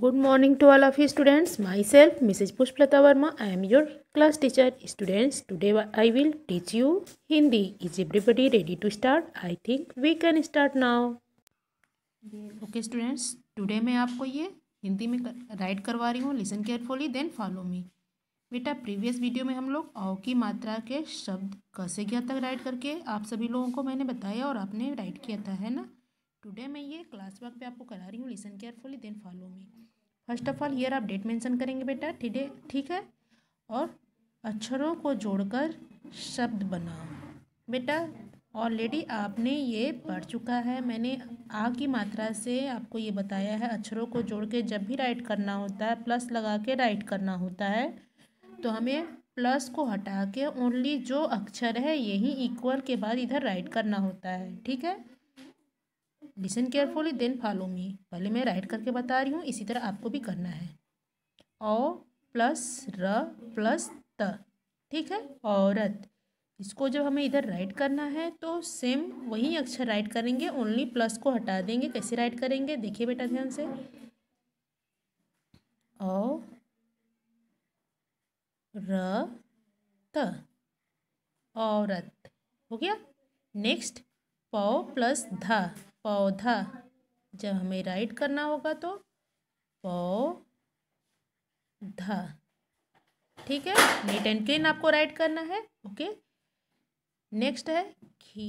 good morning to all of you students myself Mrs Pushplata Verma I am your class teacher students today I will teach you Hindi is everybody ready to start I think we can start now okay students today मैं आपको ये हिंदी में write करवा रही हूँ listen carefully then follow me बेटा previous video में हम लोग औ की मात्रा के शब्द कैसे गया तक राइट करके आप सभी लोगों को मैंने बताया और आपने राइट किया था है ना टुडे मैं ये क्लास वर्क पे आपको करा रही हूँ listen carefully then follow me first of all year आप डेट मेंशन करेंगे बेटा ठीडे ठीक है और अक्षरों को जोड़कर शब्द बनाओ बेटा ऑलरेडी आपने ये पढ़ चुका है मैंने आ की मात्रा से आपको ये बताया है अक्षरों को जोड़ के जब भी राइट करना होता है प्लस लगा के राइट करना होता है तो हमें प्लस को हटा के ओनली जो अक्षर है यही इक्वल के बाद इधर राइट करना होता है ठीक है listen carefully then follow me पहले मैं राइट करके बता रही हूँ इसी तरह आपको भी करना है ओ प्लस र प्लस त ठीक है औरत इसको जब हमें इधर राइट करना है तो सेम वही अक्षर राइट करेंगे ओनली प्लस को हटा देंगे कैसे राइट करेंगे देखिए बेटा ध्यान से ओ र त औरत हो गया नेक्स्ट पौ प्लस धा पौधा जब हमें राइट करना होगा तो पौधा ठीक है नीट एंड क्लीन आपको राइट करना है ओके नेक्स्ट है खी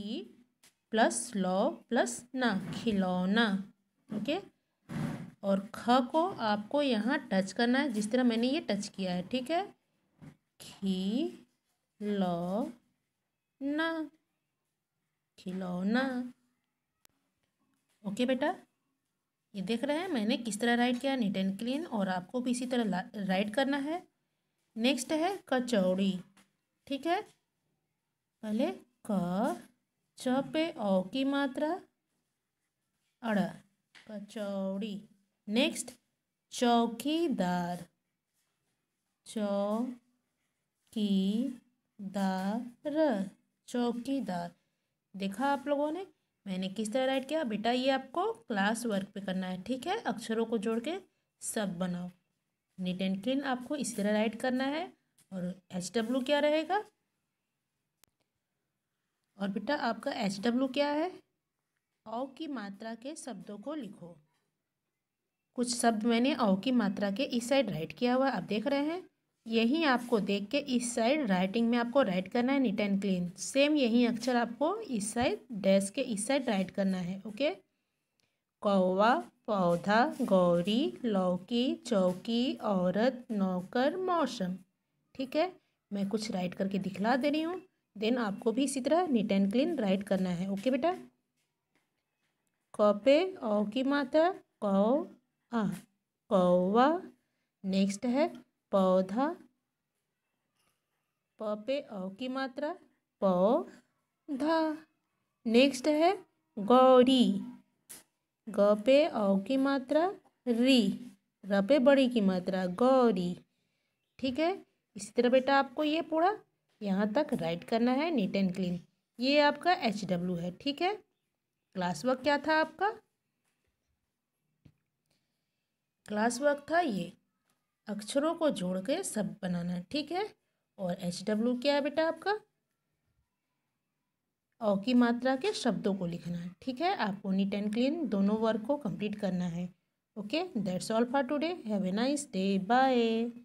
प्लस लॉ प्लस ना खिलौना ओके और ख को आपको यहाँ टच करना है जिस तरह मैंने ये टच किया है ठीक है खी लॉ ना खिलौना ओके बेटा ये देख रहे हैं मैंने किस तरह राइट किया नीट एंड क्लीन और आपको भी इसी तरह राइट करना है नेक्स्ट है कचौड़ी ठीक है पहले क च पे औ की मात्रा अड़ कचौड़ी नेक्स्ट चौकीदार चौ की दार चौकीदार देखा आप लोगों ने मैंने किस तरह राइट किया बेटा ये आपको क्लास वर्क पे करना है ठीक है अक्षरों को जोड़ के सब बनाओ नीट एंड क्लीन आपको इस तरह राइट करना है और एच डब्ल्यू क्या रहेगा और बेटा आपका एच डब्ल्यू क्या है औ की मात्रा के शब्दों को लिखो कुछ शब्द मैंने औ की मात्रा के इस साइड राइट किया हुआ आप देख रहे हैं यही आपको देख के इस साइड राइटिंग में आपको राइट करना है नीट एंड क्लीन सेम यही अक्षर आपको इस साइड डैश के इस साइड राइट करना है ओके कौवा पौधा गौरी लौकी चौकी औरत नौकर मौसम ठीक है मैं कुछ राइट करके दिखला दे रही हूँ देन आपको भी इसी तरह नीट एंड क्लीन राइट करना है ओके बेटा कौपे औ की माता कौ आ कौवा नेक्स्ट है पौधा प पे अ की मात्रा पौधा नेक्स्ट है गौरी ग पे औ की मात्रा री र पे बड़ी की मात्रा गौरी ठीक है इसी तरह बेटा आपको ये पूरा यहाँ तक राइट करना है नीट एंड क्लीन ये आपका एच डब्ल्यू है ठीक है क्लास वर्क क्या था आपका क्लास वर्क था ये अक्षरों को जोड़ के शब्द बनाना है ठीक है और एच डब्ल्यू क्या है बेटा आपका औ की मात्रा के शब्दों को लिखना है ठीक है आपको नीट एंड क्लीन दोनों वर्क को कंप्लीट करना है okay that's all for today have a nice day bye